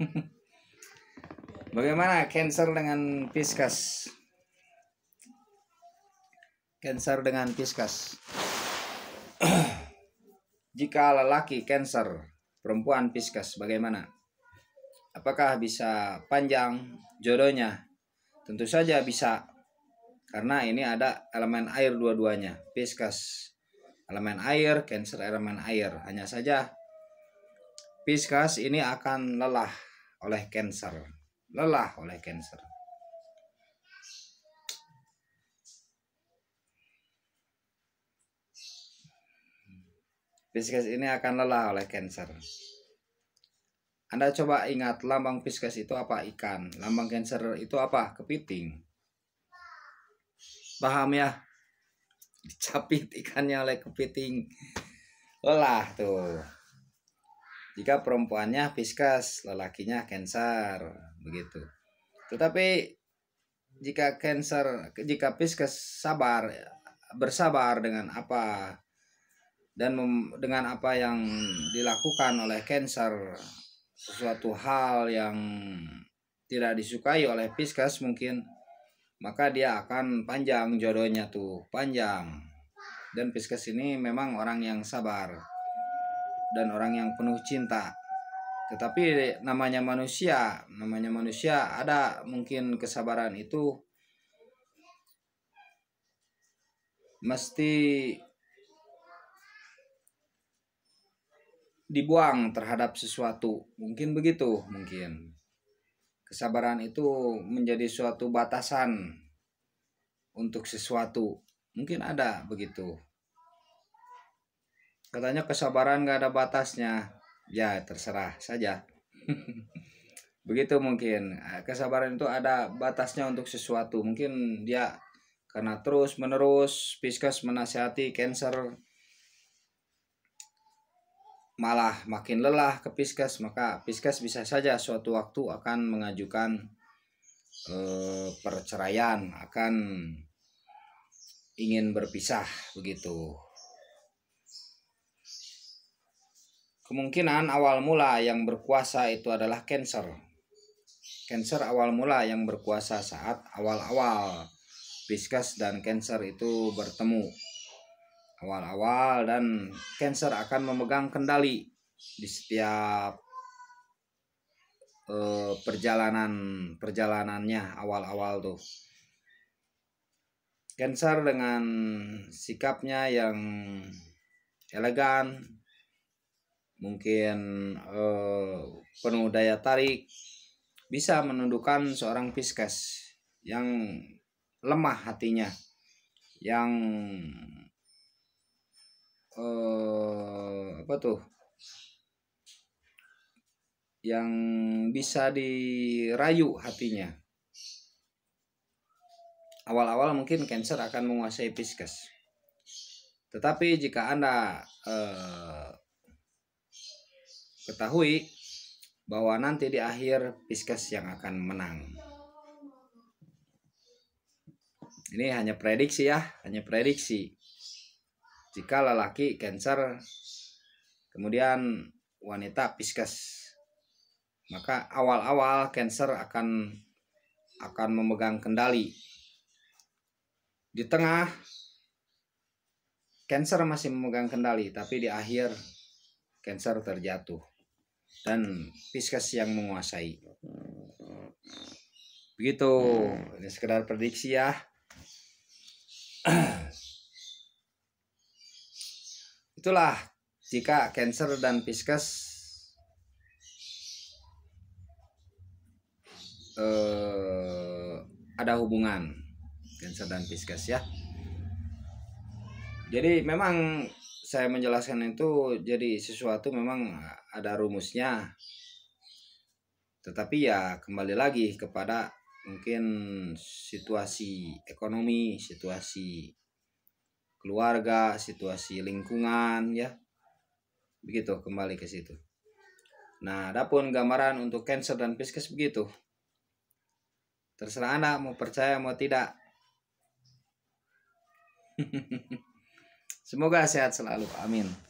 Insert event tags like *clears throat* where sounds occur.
*laughs* Bagaimana cancer dengan Piskas? Cancer dengan Piskas. *clears throat* Jika lelaki cancer, perempuan Piskas bagaimana? Apakah bisa panjang jodohnya? Tentu saja bisa. Karena ini ada elemen air dua-duanya, Piskas. Elemen air, cancer elemen air. Hanya saja Piskas ini akan lelah oleh cancer lelah oleh cancer Piskes ini akan lelah oleh cancer. Anda coba ingat lambang piskes itu apa ikan, lambang cancer itu apa kepiting. Paham ya? *laughs* Dicapit ikannya oleh kepiting. Lelah tuh. Jika perempuannya Pisces, lelakinya Cancer, begitu. Tetapi jika Cancer, jika Pisces sabar, bersabar dengan apa dan mem, dengan apa yang dilakukan oleh Cancer, sesuatu hal yang tidak disukai oleh Pisces mungkin maka dia akan panjang jodohnya tuh panjang dan Pisces ini memang orang yang sabar dan orang yang penuh cinta. Tetapi namanya manusia, namanya manusia ada mungkin kesabaran itu mesti dibuang terhadap sesuatu. Mungkin begitu, mungkin. Kesabaran itu menjadi suatu batasan untuk sesuatu. Mungkin ada begitu. Katanya kesabaran gak ada batasnya. Ya, terserah saja. *laughs* Begitu mungkin. Eh, kesabaran itu ada batasnya untuk sesuatu. Mungkin dia karena terus menerus Piskas menasihati cancer malah makin lelah ke Piskas maka Piskas bisa saja suatu waktu akan mengajukan eh, perceraian akan ingin berpisah begitu Kemungkinan awal mula yang berkuasa itu adalah Cancer. Cancer awal mula yang berkuasa saat awal-awal Pisces dan Cancer itu bertemu. Awal-awal dan Cancer akan memegang kendali di setiap eh, perjalanan perjalanannya awal-awal tuh. Cancer dengan sikapnya yang elegan, mungkin eh, penuh daya tarik bisa menundukkan seorang piskes yang lemah hatinya yang eh, apa tuh yang bisa dirayu hatinya awal-awal mungkin cancer akan menguasai piskes, tetapi jika anda eh, ketahui bahwa nanti di akhir Pisces yang akan menang. Ini hanya prediksi ya, hanya prediksi. Jika lelaki Cancer kemudian wanita Pisces maka awal-awal Cancer akan akan memegang kendali. Di tengah Cancer masih memegang kendali, tapi di akhir Cancer terjatuh dan Piskas yang menguasai. Begitu, ini sekedar prediksi ya. *clears throat* Itulah jika Cancer dan Pisces eh, ada hubungan Cancer dan Pisces ya. Jadi memang saya menjelaskan itu jadi sesuatu memang eh, ada rumusnya tetapi ya kembali lagi kepada mungkin situasi ekonomi situasi keluarga situasi lingkungan ya begitu kembali ke situ nah adapun gambaran untuk cancer dan Pisces begitu terserah anda mau percaya mau tidak *laughs* Semoga sehat selalu. Amin.